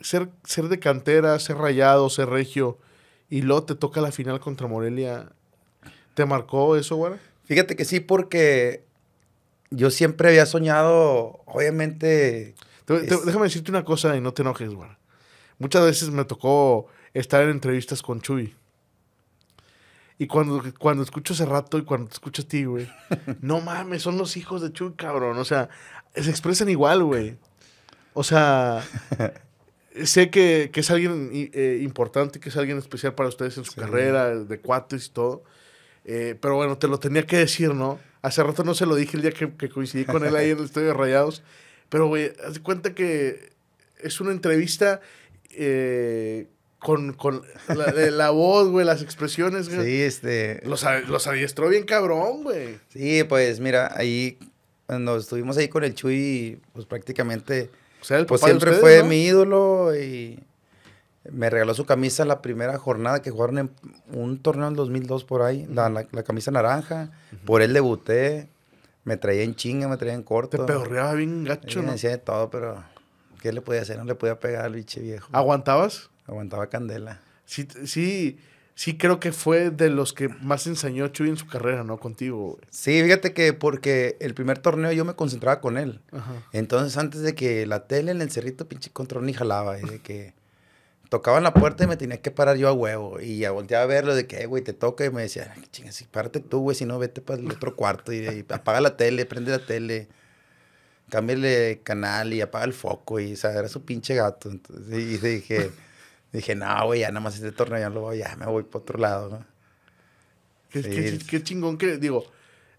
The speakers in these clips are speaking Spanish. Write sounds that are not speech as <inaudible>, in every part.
ser, ser de cantera, ser rayado, ser regio, y luego te toca la final contra Morelia. ¿Te marcó eso, güey? Fíjate que sí, porque yo siempre había soñado, obviamente. Déjame decirte una cosa y no te enojes, güey. Muchas veces me tocó estar en entrevistas con Chuy. Y cuando, cuando escucho ese rato y cuando te escucho a ti, güey, <laughs> no mames, son los hijos de Chuy, cabrón. O sea, se expresan igual, güey. O sea, sé que, es alguien eh, importante, que es alguien especial para ustedes en su carrera, de cuates y todo. Eh, pero bueno, te lo tenía que decir, ¿no? Hace rato no se lo dije el día que, coincidí con él ahí en el Estudio de Rayados. Pero, güey, haz de cuenta que es una entrevista eh, con, con la, voz, güey, las expresiones, güey. Sí, este... Los, los adiestró bien cabrón, güey. Sí, pues mira, ahí cuando estuvimos ahí con el Chuy, pues prácticamente pues, pues siempre fue mi ídolo y me regaló su camisa la primera jornada que jugaron en un torneo en 2002 por ahí, la, camisa naranja, por él debuté, me traía en chinga, me traía en corto. Te peorreaba bien gacho, ¿no? Me decía de todo, pero ¿qué le podía hacer? No le podía pegar al biche viejo. ¿Aguantabas? Aguantaba candela. Sí, sí, sí creo que fue de los que más enseñó Chuy en su carrera, ¿no? Contigo, Sí, fíjate que porque el primer torneo yo me concentraba con él. Entonces, antes de que la tele en el cerrito, pinche control ni jalaba. Y de que tocaban la puerta y me tenía que parar yo a huevo. Y ya volteaba a verlo de que, eh, güey, te toca. Y me decía, chinga, si párate tú, güey, si no, vete para el otro cuarto. Y, apaga la tele, prende la tele cámbiale canal y apaga el foco. Y, o sea, era su pinche gato. Entonces, y dije, Dije, no, güey, ya nada más este torneo ya lo voy, ya me voy para otro lado, ¿no? ¿Qué, chingón que, digo,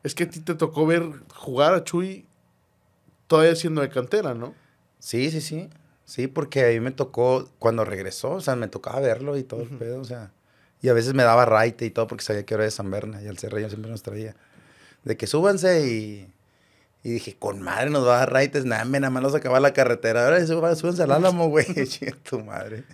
es que a ti te tocó ver jugar a Chuy todavía siendo de cantera, ¿no? Sí, sí, sí. Sí, porque a mí me tocó, cuando regresó, o sea, me tocaba verlo y todo el pedo, o sea. Y a veces me daba raite y todo porque sabía que era de San Berna y al yo siempre nos traía. De que súbanse y, y dije, con madre nos va a dar raites, nada, nada más nos acaba la carretera. Ahora súbanse al álamo, güey, <laughs> tu madre.